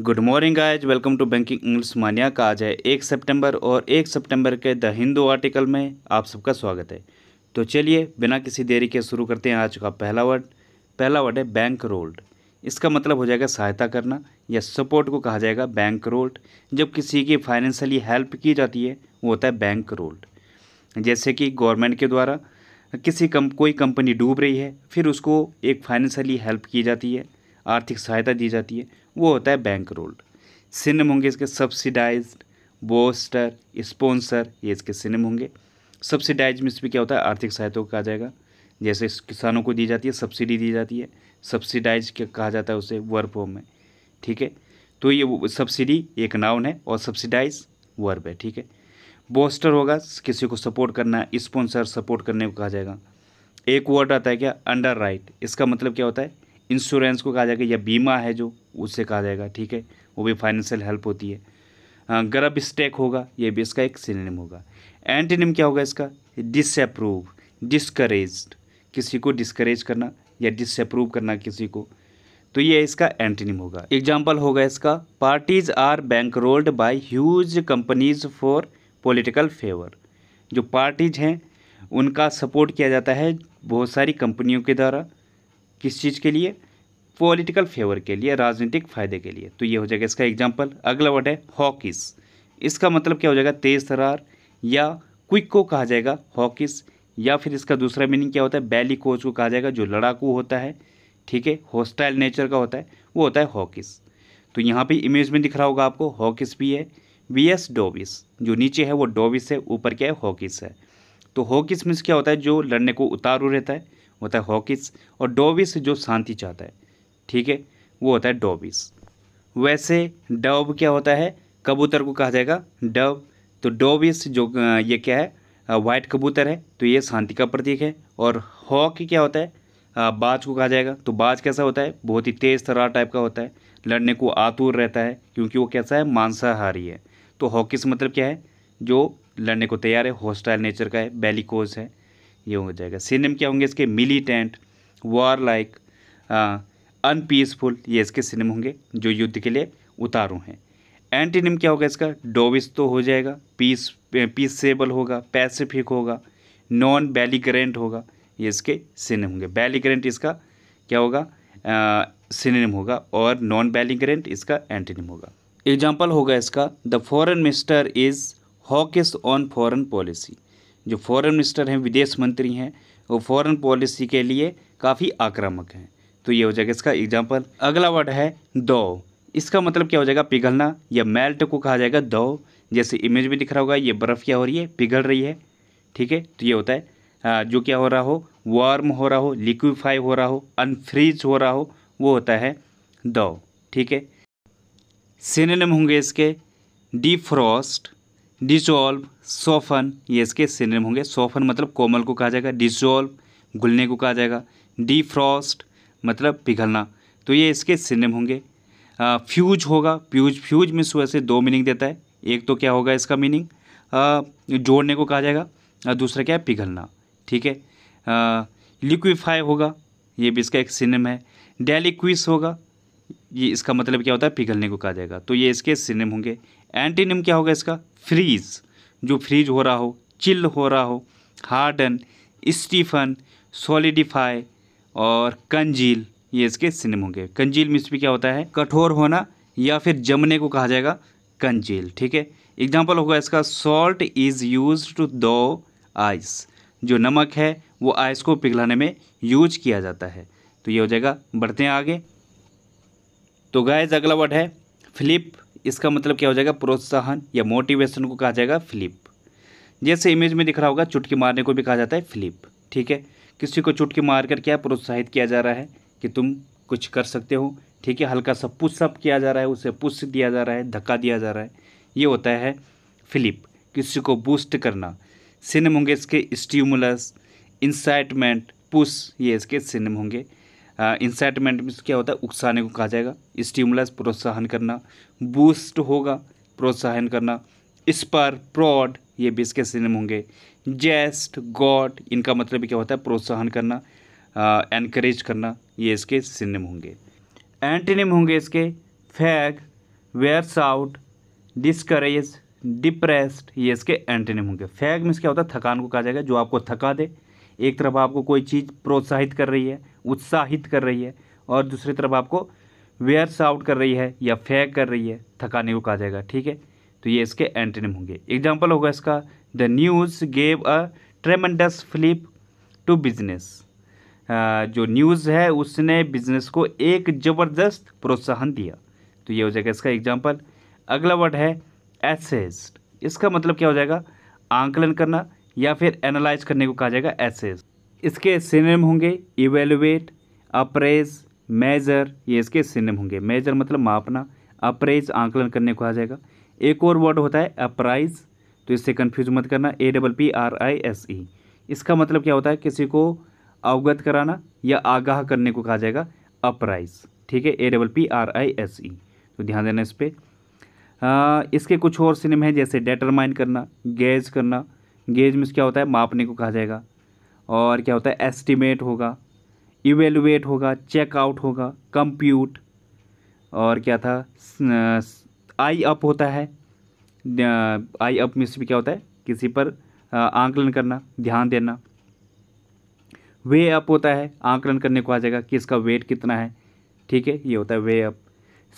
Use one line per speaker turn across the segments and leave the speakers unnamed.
good morning guys welcome to banking English mania का आज है एक सितंबर और एक सितंबर के द हिंदू आर्टिकल में आप सबका स्वागत है तो चलिए बिना किसी देरी के शुरू करते हैं आज का पहला वर्ड पहला वर्ड है बैंक रोल्ड इसका मतलब हो जाएगा सहायता करना या सपोर्ट को कहा जाएगा बैंक रोल्ड जब किसी की फाइनेंशियली हेल्प की जाती है वो होता है बैंक रोल्ड जैसे कि गवर्नमेंट के द्वारा किसी कम कोई कंपनी डूब रही है फिर उसको एक फाइनेंशियली हेल्प की जाती है आर्थिक सहायता दी जाती है वो होता है बैंक रोल सिनेम होंगे इसके सब्सिडाइज बोस्टर स्पॉन्सर ये इसके सिनेम होंगे सब्सिडाइज में इसमें क्या होता है आर्थिक सहायता कहा जाएगा जैसे किसानों को दी जाती है सब्सिडी दी जाती है सब्सिडाइज कहा जाता है उसे वर्क होम में ठीक है तो ये सब्सिडी एक नाउन है और सब्सिडाइज वर्ब है ठीक है बोस्टर होगा किसी को सपोर्ट करना स्पॉन्सर सपोर्ट करने को कहा जाएगा एक वर्ड आता है क्या अंडर राइट इसका मतलब क्या होता है इंश्योरेंस को कहा जाएगा या बीमा है जो उससे कहा जाएगा ठीक है वो भी फाइनेंशियल हेल्प होती है गर्भ हाँ, स्टेक होगा ये भी इसका एक सिनेम होगा एंटीनिम क्या होगा इसका डिसअप्रूव डिस्करेज किसी को डिस्करेज करना या डिसअप्रूव करना किसी को तो ये इसका एंटीनिम होगा एग्जाम्पल होगा इसका parties are bankrolled by huge companies for political favour जो पार्टीज हैं उनका सपोर्ट किया जाता है बहुत सारी कंपनियों के द्वारा किस चीज़ के लिए पॉलिटिकल फेवर के लिए राजनीतिक फायदे के लिए तो ये हो जाएगा इसका एग्जाम्पल अगला वर्ड है हॉकिस इसका मतलब क्या हो जाएगा तेज तरार या क्विक को कहा जाएगा हॉकिस या फिर इसका दूसरा मीनिंग क्या होता है बैली कोच को कहा जाएगा जो लड़ाकू होता है ठीक है हॉस्टाइल नेचर का होता है वो होता है हॉकिस तो यहाँ पे इमेज में दिख रहा होगा आपको हॉकिस भी है वी एस डोबिस जो नीचे है वो डोबिस है ऊपर क्या है हॉकिस है तो हॉकिस मीन्स क्या होता है जो लड़ने को उतारू रहता है होता है हॉकिस और डोविस जो शांति चाहता है ठीक है वो होता है डोविस वैसे डव क्या होता है कबूतर को कहा जाएगा डव तो डोविस जो ये क्या है वाइट कबूतर है तो ये शांति का प्रतीक है और हॉक क्या होता है बाज को कहा जाएगा तो बाज कैसा होता है बहुत ही तेज़ तरार टाइप का होता है लड़ने को आतुर रहता है क्योंकि वो कैसा है मांसाहारी है तो हॉकिस मतलब क्या है जो लड़ने को तैयार है हॉस्टाइल नेचर का है बेलिकोज है ये हो जाएगा सिनेम क्या होंगे इसके मिलीटेंट वॉर लाइक अनपीसफुल ये इसके सिनेम होंगे जो युद्ध के लिए उतारू हैं एंटीनिम क्या होगा इसका डोविस तो हो जाएगा पीस पीसेबल होगा पैसिफिक होगा नॉन बैलीग्रेंट होगा ये इसके सिनेम होंगे बैलीग्रेंट इसका क्या होगा सिनेम होगा और नॉन बैलीग्रेंट इसका एंटीनिम होगा एग्जाम्पल होगा इसका the foreign minister is hawkish on foreign policy जो फॉरेन मिनिस्टर हैं विदेश मंत्री हैं वो फॉरेन पॉलिसी के लिए काफ़ी आक्रामक हैं तो ये हो जाएगा इसका एग्जाम्पल अगला वर्ड है दो इसका मतलब क्या हो जाएगा पिघलना या मेल्ट को कहा जाएगा दो जैसे इमेज में दिख रहा होगा ये बर्फ़ क्या हो रही है पिघल रही है ठीक है तो ये होता है जो क्या हो रहा हो वार्म हो रहा हो लिक्विफाई हो रहा हो अनफ्रीज हो रहा हो वो होता है दो ठीक है सिनेम होंगे इसके डीफ्रॉस्ट डिजोल्व सोफन ये इसके सिनेम होंगे सोफन मतलब कोमल को कहा जाएगा डिजोल्व घुलने को कहा जाएगा डीफ्रॉस्ट मतलब पिघलना तो ये इसके सिनेम होंगे फ्यूज होगा फ्यूज फ्यूज में सुबह से दो मीनिंग देता है एक तो क्या होगा इसका मीनिंग जोड़ने को कहा जाएगा और दूसरा क्या है पिघलना ठीक है लिक्विफाई होगा ये भी इसका एक सिनेम है डेलिक्विस होगा ये इसका मतलब क्या होता है पिघलने को कहा जाएगा तो ये इसके सिनेम होंगे एंटीनिम क्या होगा इसका फ्रीज़ जो फ्रीज हो रहा हो चिल हो रहा हो हार्डन स्टीफन सॉलिडिफाई और कंजील ये इसके सिनेम होंगे कंजील में इसमें क्या होता है कठोर होना या फिर जमने को कहा जाएगा कंजील ठीक है एग्जाम्पल होगा इसका salt is used to thaw ice जो नमक है वो आइस को पिघलाने में यूज किया जाता है तो ये हो जाएगा बढ़ते हैं आगे तो गाइज अगला वर्ड है फ्लिप इसका मतलब क्या हो जाएगा प्रोत्साहन या मोटिवेशन को कहा जाएगा फ्लिप जैसे इमेज में दिख रहा होगा चुटकी मारने को भी कहा जाता है फ्लिप ठीक है किसी को चुटकी मार कर क्या प्रोत्साहित किया जा रहा है कि तुम कुछ कर सकते हो ठीक है हल्का सा पुशअप किया जा रहा है उसे पुश दिया जा रहा है धक्का दिया जा रहा है ये होता है फ्लिप किसी को बूस्ट करना सिनेम होंगे इसके स्ट्यूमुलस इंसाइटमेंट पुश ये इसके सिनेम होंगे इंसाइटमेंट में क्या होता है उकसाने को कहा जाएगा स्टिमुलस प्रोत्साहन करना बूस्ट होगा प्रोत्साहन करना स्पर प्रॉड ये भी इसके सिनेम होंगे जेस्ट गॉड इनका मतलब क्या होता है प्रोत्साहन करना एनकरेज करना ये इसके सिनेम होंगे एंटीनिम होंगे इसके fag wears out discourage depressed ये इसके एंटीनिम होंगे फैग में क्या होता है थकान को कहा जाएगा जो आपको थका दे एक तरफ आपको कोई चीज़ प्रोत्साहित कर रही है उत्साहित कर रही है और दूसरी तरफ आपको वेयर्स आउट कर रही है या फेक कर रही है थकाने को कहा जाएगा ठीक है तो ये इसके एंटेनिम होंगे एग्जाम्पल होगा इसका the news gave a tremendous fillip to business जो न्यूज़ है उसने बिजनेस को एक ज़बरदस्त प्रोत्साहन दिया तो ये हो जाएगा इसका एग्जाम्पल अगला वर्ड है एसेस्ड इसका मतलब क्या हो जाएगा आंकलन करना या फिर एनालाइज करने को कहा जाएगा एसेस्ड इसके सिनेम होंगे इवेलुएट अप्रेज मेजर ये इसके सिनेम होंगे मेजर मतलब मापना अप्रेज आंकलन करने को आ जाएगा एक और वर्ड होता है अप्राइज तो इससे कन्फ्यूज मत करना A double P R I S E इसका मतलब क्या होता है किसी को अवगत कराना या आगाह करने को कहा जाएगा अपराइज ठीक है A double P R I S E तो ध्यान देना इस पर इसके कुछ और सिनेम हैं जैसे डेटरमाइन करना गेज करना गेज में क्या होता है मापने को कहा जाएगा और क्या होता है एस्टिमेट होगा इवेलुएट होगा चेकआउट होगा कंप्यूट और क्या था आई अप होता है आई अप में क्या होता है किसी पर आंकलन करना ध्यान देना वे अप होता है आंकलन करने को आ जाएगा कि इसका वेट कितना है ठीक है ये होता है वे अप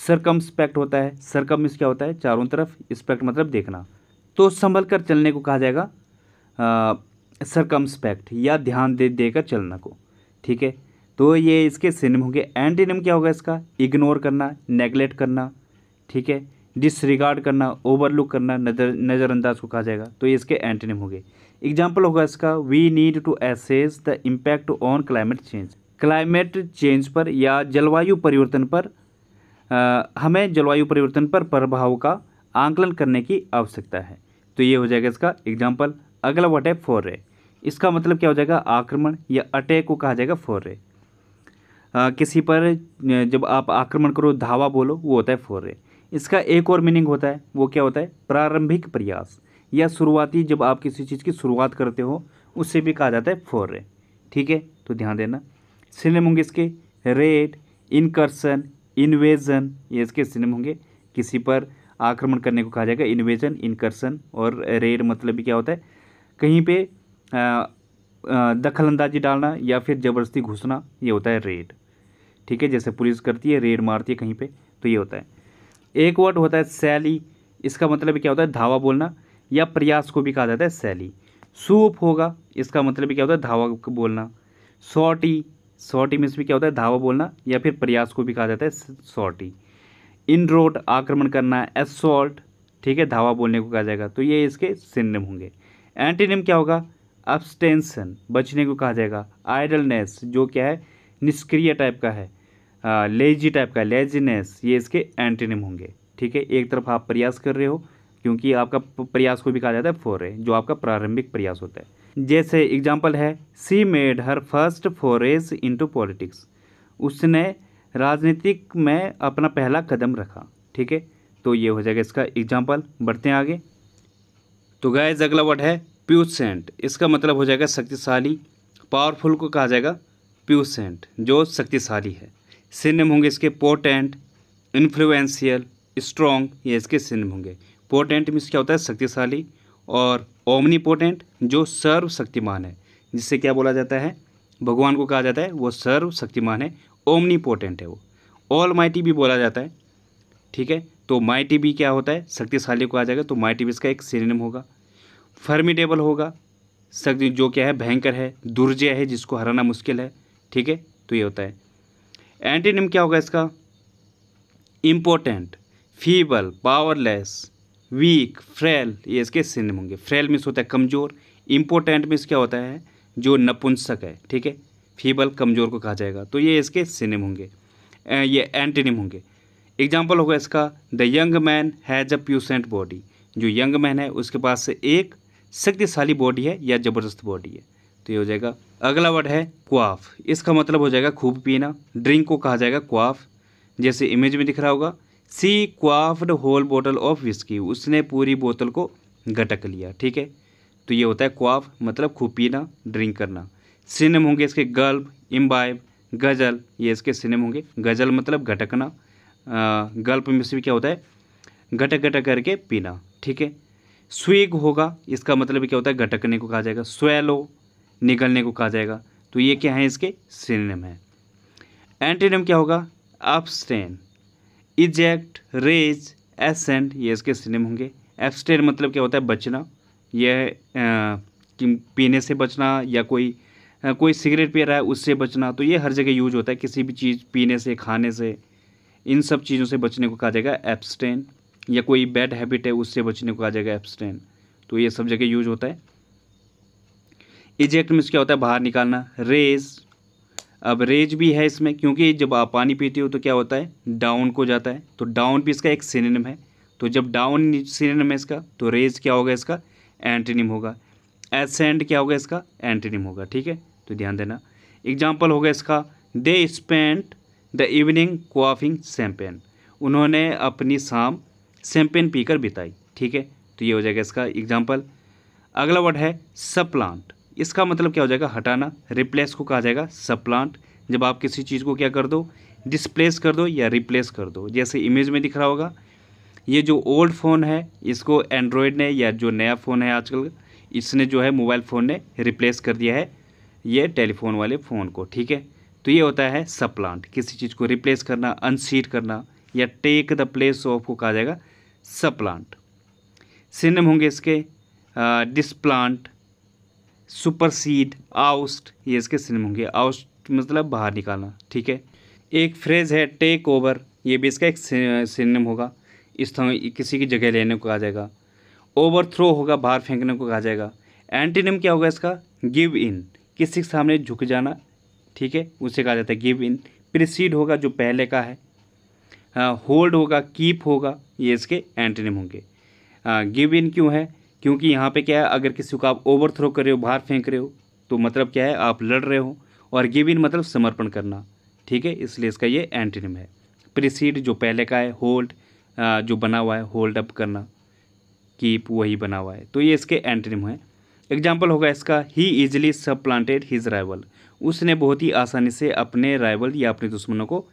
सरकम स्पेक्ट होता है सरकम क्या होता है चारों तरफ स्पेक्ट मतलब देखना तो संभल कर चलने को कहा जाएगा सरकम्सपेक्ट या ध्यान दे देकर चलना को ठीक है तो ये इसके सिनम होंगे एंटीनम क्या होगा इसका इग्नोर करना नेगलेक्ट करना ठीक है डिसरिगार्ड करना ओवरलुक करना नज़र नज़रअंदाज को कहा जाएगा तो ये इसके एंटीनिम होंगे एग्जांपल एग्जाम्पल होगा इसका we need to assess the impact on climate change climate change पर या जलवायु परिवर्तन पर आ, हमें जलवायु परिवर्तन पर प्रभाव का आंकलन करने की आवश्यकता है तो ये हो जाएगा इसका एग्जाम्पल अगला वर्ड है फोर रे इसका मतलब क्या हो जाएगा आक्रमण या अटैक को कहा जाएगा फोर आ, किसी पर जब आप आक्रमण करो धावा बोलो वो होता है फोर रे इसका एक और मीनिंग होता है वो क्या होता है प्रारंभिक प्रयास या शुरुआती जब आप किसी चीज़ की शुरुआत करते हो उससे भी कहा जाता है फोर रे ठीक है तो ध्यान देना सिनेम होंगे इसके रेड इनकर्सन इन्वेजन ये इसके सिनेम होंगे किसी पर आक्रमण करने को कहा जाएगा इन्वेजन इनकर्सन और रेड मतलब भी क्या होता है कहीं पे दखल अंदाजी डालना या फिर ज़बरदस्ती घुसना ये होता है रेड ठीक है जैसे पुलिस करती है रेड मारती है कहीं पे तो ये होता है एक वर्ड होता है सैली इसका मतलब क्या होता है धावा बोलना या प्रयास को भी कहा जाता है सैली सूप होगा इसका मतलब क्या होता है धावा बोलना सॉटी सॉटी मीन्स भी क्या होता है धावा बोलना या फिर प्रयास को भी कहा जाता है सॉटी इन रोड आक्रमण करना एसॉल्ट ठीक है धावा बोलने को कहा जाएगा तो ये इसके सिन्नम होंगे एंटीनिम क्या होगा अब्सटेंसन बचने को कहा जाएगा आइडलनेस जो क्या है निष्क्रिय टाइप का है लेजी टाइप का लेजीनेस ये इसके एंटीनिम होंगे ठीक है एक तरफ आप प्रयास कर रहे हो क्योंकि आपका प्रयास को भी कहा जाता है फोरे जो आपका प्रारंभिक प्रयास होता है जैसे एग्जाम्पल है she made her first foray into politics उसने राजनीतिक में अपना पहला कदम रखा ठीक है तो ये हो जाएगा इसका एग्जाम्पल बढ़ते हैं आगे तो गाइज अगला वर्ड है प्यूसेंट इसका मतलब हो जाएगा शक्तिशाली पावरफुल को कहा जाएगा प्यूसेंट जो शक्तिशाली है सिनेम होंगे इसके पोटेंट इन्फ्लुएंशियल स्ट्रॉन्ग ये इसके सिनेम होंगे पोटेंट मीन्स क्या होता है शक्तिशाली और ओमनी पोटेंट जो सर्वशक्तिमान है जिससे क्या बोला जाता है भगवान को कहा जाता है वो सर्वशक्तिमान है ओमनी पोर्टेंट है वो ऑल माइटी भी बोला जाता है ठीक है तो माई टी बी क्या होता है शक्तिशाली को आ जाएगा तो माई टी बी इसका एक सिनेम होगा फर्मिडेबल होगा शक्ति जो क्या है भयंकर है दुर्जय है जिसको हराना मुश्किल है ठीक है तो ये होता है एंटीनिम क्या होगा इसका impotent feeble powerless weak frail ये इसके सिनेम होंगे फ्रेल मिस होता है कमज़ोर इम्पोर्टेंट मिस क्या होता है जो नपुंसक है ठीक है फीबल कमज़ोर को कहा जाएगा तो ये इसके सिनेम होंगे ये एंटीनिम होंगे एग्जाम्पल होगा इसका the young man has a puissant body जो यंग मैन है उसके पास से एक शक्तिशाली बॉडी है या ज़बरदस्त बॉडी है तो ये हो जाएगा अगला वर्ड है क्वाफ इसका मतलब हो जाएगा खूब पीना ड्रिंक को कहा जाएगा क्वाफ जैसे इमेज में दिख रहा होगा सी क्वाफ्ड होल बोतल ऑफ विस्की उसने पूरी बोतल को गटक लिया ठीक है तो ये होता है क्वाफ मतलब खूब पीना ड्रिंक करना सिनेम होंगे इसके गल्ब इम्बाइब गज़ल ये इसके सिनेम होंगे गज़ल मतलब घटकना गल्प में से भी क्या होता है गटक गटक करके पीना ठीक है स्वेग होगा इसका मतलब क्या होता है घटकने को कहा जाएगा स्वेलो निकलने को कहा जाएगा तो ये क्या है इसके सिनेम है एंटीनम क्या होगा अपस्टेन इजेक्ट रेज एसेंट ये इसके सिनेम होंगे एब्सटेन मतलब क्या होता है बचना यह पीने से बचना या कोई कोई सिगरेट पी रहा है उससे बचना तो ये हर जगह यूज होता है किसी भी चीज़ पीने से खाने से इन सब चीज़ों से बचने को कहा जाएगा एब्सटेन या कोई बैड हैबिट है उससे बचने को कहा जाएगा एब्सटेन तो ये सब जगह यूज होता है इजेक्ट में क्या होता है बाहर निकालना रेज अब रेज भी है इसमें क्योंकि जब आप पानी पीते हो तो क्या होता है डाउन को जाता है तो डाउन भी इसका एक सिनेम है तो जब डाउन सिनेम है इसका तो रेज क्या होगा इसका एंटीनिम होगा एसेंड क्या होगा इसका एंटीनिम होगा ठीक है तो ध्यान देना एग्जाम्पल होगा इसका they spent the evening quaffing champagne उन्होंने अपनी शाम सैम्पेन पीकर बिताई ठीक है तो ये हो जाएगा इसका एग्जाम्पल अगला वर्ड है सप्लांट इसका मतलब क्या हो जाएगा हटाना रिप्लेस को कहा जाएगा सप्लांट जब आप किसी चीज़ को क्या कर दो डिसप्लेस कर दो या रिप्लेस कर दो जैसे इमेज में दिख रहा होगा ये जो ओल्ड फ़ोन है इसको एंड्रॉयड ने या जो नया फ़ोन है आजकल इसने जो है मोबाइल फ़ोन ने रिप्लेस कर दिया है ये टेलीफोन वाले फ़ोन को ठीक है तो ये होता है सप्लांट किसी चीज़ को रिप्लेस करना अनसीट करना या टेक द प्लेस ऑफ को कहा जाएगा सप्लांट सिनेम होंगे इसके डिसप्लांट सुपरसीड आउस्ट ये इसके सिनेम होंगे आउस्ट मतलब बाहर निकालना ठीक है एक फ्रेज़ है टेक ओवर ये भी इसका एक सिनम होगा इस किसी की जगह लेने को कहा जाएगा ओवर थ्रो होगा बाहर फेंकने को कहा जाएगा एंटीनम क्या होगा इसका गिव इन किसी के सामने झुक जाना ठीक है उसे कहा जाता है गिव इन प्रिसीड होगा जो पहले का है होल्ड हाँ, होगा कीप होगा ये इसके एंटोनिम होंगे गिव हाँ, इन क्यों है क्योंकि यहाँ पे क्या है अगर किसी को आप ओवर थ्रो कर रहे हो बाहर फेंक रहे हो तो मतलब क्या है आप लड़ रहे हो और गिव इन मतलब समर्पण करना ठीक है इसलिए इसका ये एंटोनिम है प्रिसीड जो पहले का है होल्ड हाँ, जो बना हुआ है होल्ड अप करना कीप वही बना हुआ है तो ये इसके एंटोनिम है एग्जाम्पल होगा इसका he easily supplanted his rival उसने बहुत ही आसानी से अपने राइवल या अपने दुश्मनों को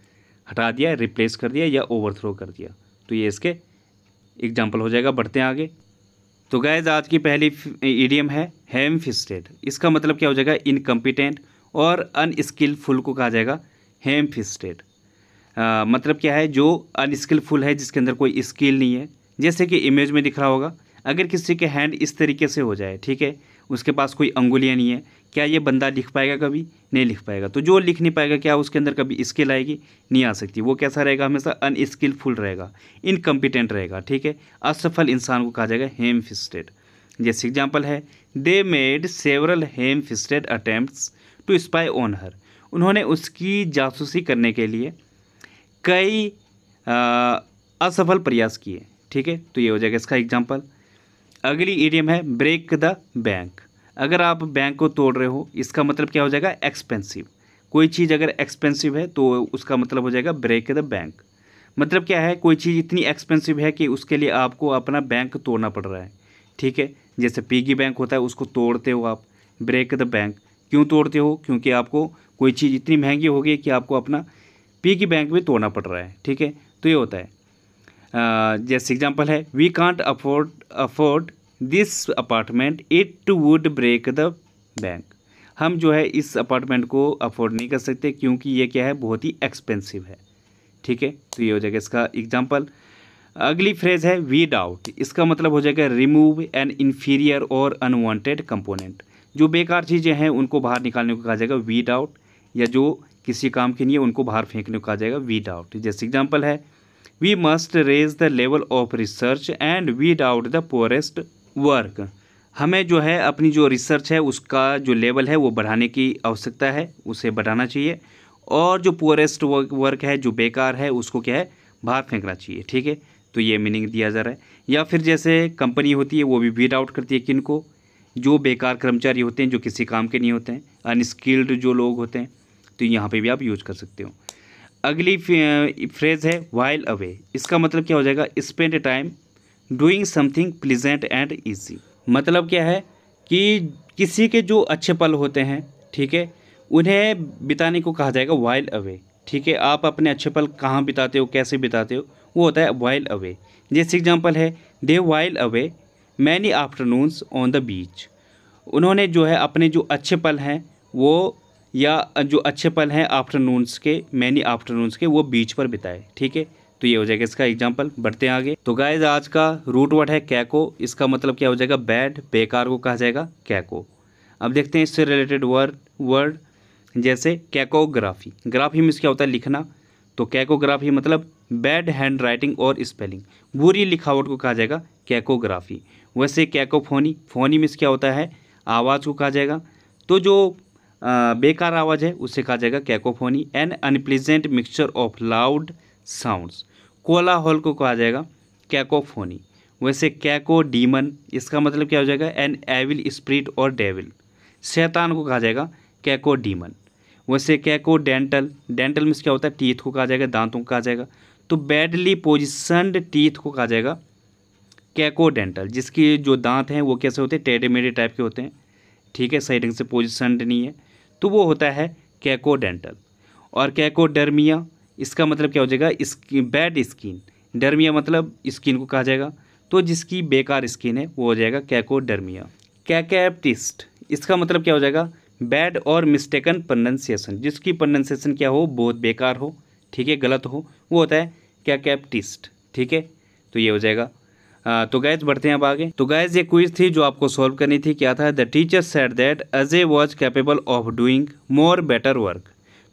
हटा दिया रिप्लेस कर दिया या ओवरथ्रो कर दिया तो ये इसके एग्जाम्पल हो जाएगा बढ़ते हैं आगे तो गैज आज की पहली ईडियम है हेम फिस्टेड इसका मतलब क्या हो जाएगा इनकम्पिटेंट और अनस्किलफुल को कहा जाएगा हेम फिस्टेड मतलब क्या है जो अनस्किलफुल है जिसके अंदर कोई स्किल नहीं है जैसे कि इमेज में दिख रहा होगा अगर किसी के हैंड इस तरीके से हो जाए ठीक है उसके पास कोई अंगुलियाँ नहीं है क्या ये बंदा लिख पाएगा कभी नहीं लिख पाएगा तो जो लिख नहीं पाएगा क्या उसके अंदर कभी स्किल आएगी नहीं आ सकती वो कैसा रहेगा हमेशा अनस्किलफुल रहेगा इनकम्पिटेंट रहेगा ठीक है असफल इंसान को कहा जाएगा हेम फिस्टेड जैसे एग्जाम्पल है they made several ham fisted attempt to spy on her उन्होंने उसकी जासूसी करने के लिए कई असफल प्रयास किए ठीक है तो ये हो जाएगा इसका एग्जाम्पल अगली इडियम है ब्रेक द बैंक अगर आप बैंक को तोड़ रहे हो इसका मतलब क्या हो जाएगा एक्सपेंसिव कोई चीज़ अगर एक्सपेंसिव है तो उसका मतलब हो जाएगा ब्रेक द बैंक मतलब क्या है कोई चीज़ इतनी एक्सपेंसिव है कि उसके लिए आपको अपना बैंक तोड़ना पड़ रहा है ठीक है जैसे पीगी बैंक होता है उसको तोड़ते हो आप ब्रेक द बैंक क्यों तोड़ते हो क्योंकि आपको कोई चीज़ इतनी महंगी हो गई कि आपको अपना पीगी बैंक भी तोड़ना पड़ रहा है ठीक है तो ये होता है जैसे एग्जाम्पल है we can't afford afford this apartment it would break the bank हम जो है इस अपार्टमेंट को अफोर्ड नहीं कर सकते क्योंकि ये क्या है बहुत ही एक्सपेंसिव है ठीक है तो ये हो जाएगा इसका एग्जाम्पल अगली फ्रेज है वी डाउट इसका मतलब हो जाएगा रिमूव एन इन्फीरियर और अनवांटेड कंपोनेंट जो बेकार चीज़ें हैं उनको बाहर निकालने को कहा जाएगा वी डाउट या जो किसी काम के लिए उनको बाहर फेंकने को कहा जाएगा वी डाउट जैसे एग्जाम्पल है we must raise the level of research and weed out the poorest work हमें जो है अपनी जो रिसर्च है उसका जो लेवल है वो बढ़ाने की आवश्यकता है उसे बढ़ाना चाहिए और जो पुअरेस्ट वर्क है जो बेकार है उसको क्या है बाहर फेंकना चाहिए ठीक है तो ये मीनिंग दिया जा रहा है या फिर जैसे कंपनी होती है वो भी वीड आउट करती है किन को जो बेकार कर्मचारी होते हैं जो किसी काम के नहीं होते हैं अनस्किल्ड जो लोग होते हैं तो यहाँ पर भी आप यूज कर सकते हो अगली फ्रेज है वाइल अवे इसका मतलब क्या हो जाएगा spend time doing something pleasant and easy मतलब क्या है कि किसी के जो अच्छे पल होते हैं ठीक है उन्हें बिताने को कहा जाएगा वाइल अवे ठीक है आप अपने अच्छे पल कहाँ बिताते हो कैसे बिताते हो वो होता है वाइल अवे जैसे एग्जाम्पल है they while away many afternoons on the beach उन्होंने जो है अपने जो अच्छे पल हैं वो या जो अच्छे पल हैं आफ्टरनूनस के मैनी आफ्टरनूनस के वो बीच पर बिताए ठीक है तो ये हो जाएगा इसका एग्जाम्पल बढ़ते हैं आगे तो गाइज आज का रूट वर्ड है कैको इसका मतलब क्या हो जाएगा बैड बेकार को कहा जाएगा कैको अब देखते हैं इससे रिलेटेड वर्ड वर्ड जैसे कैकोग्राफी ग्राफी में क्या होता है लिखना तो कैकोग्राफी मतलब बैड हैंड राइटिंग और स्पेलिंग बुरी लिखावट को कहा जाएगा कैकोग्राफी वैसे कैकोफोनी फोनी में क्या होता है आवाज़ को कहा जाएगा तो जो बेकार आवाज़ है उसे कहा जाएगा cacophony an unpleasant mixture of loud sounds कोलाहल को कहा जाएगा कैकोफोनी वैसे कैको डीमन इसका मतलब क्या हो जाएगा एन एविल स्प्रिट और डेविल शैतान को कहा जाएगा कैको डीमन वैसे कैको डेंटल डेंटल में क्या होता है टीथ को कहा जाएगा दांतों को कहा जाएगा तो बैडली पोजिशनड टीथ को कहा जाएगा कैको डेंटल जिसके जो दांत हैं वो कैसे होते हैं टेडे मेडे टाइप के होते हैं ठीक है सही ढंग से पोजिशनड नहीं है तो वो होता है कैकोडेंटल और कैकोडर्मिया इसका मतलब क्या हो जाएगा स्किन बैड स्किन डर्मिया मतलब स्किन को कहा जाएगा तो जिसकी बेकार स्किन है वो हो जाएगा कैकोडर्मिया कैकेप्टिस्ट इसका मतलब क्या हो जाएगा बैड और मिस्टेकन प्रनंसिएशन जिसकी प्रनंसिएशन क्या हो बहुत बेकार हो ठीक है गलत हो वो होता है कैकेप्टिस्ट ठीक है तो ये हो जाएगा हाँ, तो गैज बढ़ते हैं अब आगे तो गैज ये क्विज थी जो आपको सॉल्व करनी थी क्या था the teacher said that Ajay was capable of doing more better work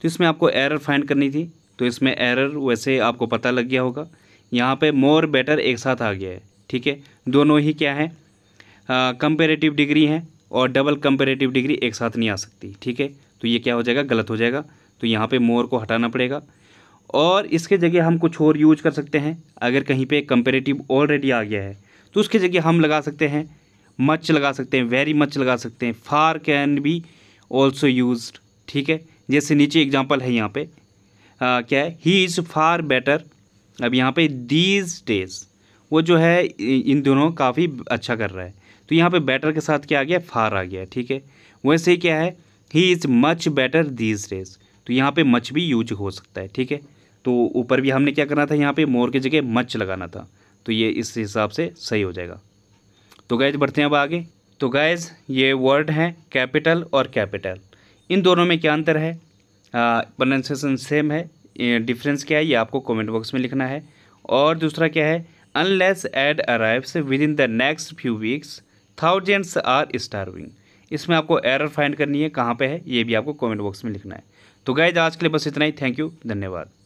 तो इसमें आपको एरर फाइंड करनी थी तो इसमें एरर वैसे आपको पता लग गया होगा यहाँ पे मोर बेटर एक साथ आ गया है ठीक है दोनों ही क्या है कंपेरेटिव डिग्री हैं और डबल कंपेरेटिव डिग्री एक साथ नहीं आ सकती ठीक है तो ये क्या हो जाएगा गलत हो जाएगा तो यहाँ पे मोर को हटाना पड़ेगा और इसके जगह हम कुछ और यूज कर सकते हैं अगर कहीं पे कंपेरेटिव ऑलरेडी आ गया है तो उसके जगह हम लगा सकते हैं मच लगा सकते हैं वेरी मच लगा सकते हैं far can be also use ठीक है जैसे नीचे एग्जाम्पल है यहाँ पर क्या है ही इज़ फार बेटर अब यहाँ पे दीज डेज वो जो है इन दोनों काफ़ी अच्छा कर रहा है तो यहाँ पे बेटर के साथ क्या आ गया फार आ गया ठीक है वैसे ही क्या है he is much better these days तो यहाँ पे मच भी यूज हो सकता है ठीक है तो ऊपर भी हमने क्या करना था यहाँ पे मोर की जगह मच लगाना था तो ये इस हिसाब से सही हो जाएगा तो गैज बढ़ते हैं अब आगे तो गैज ये वर्ड हैं कैपिटल और कैपिटल इन दोनों में क्या अंतर है प्रोनाउंसिएशन सेम है डिफरेंस क्या है ये आपको कमेंट बॉक्स में लिखना है और दूसरा क्या है unless aid arrives within the next few weeks thousands are starving इसमें आपको एरर फाइंड करनी है कहाँ पे है ये भी आपको कमेंट बॉक्स में लिखना है तो गैज आज के लिए बस इतना ही थैंक यू धन्यवाद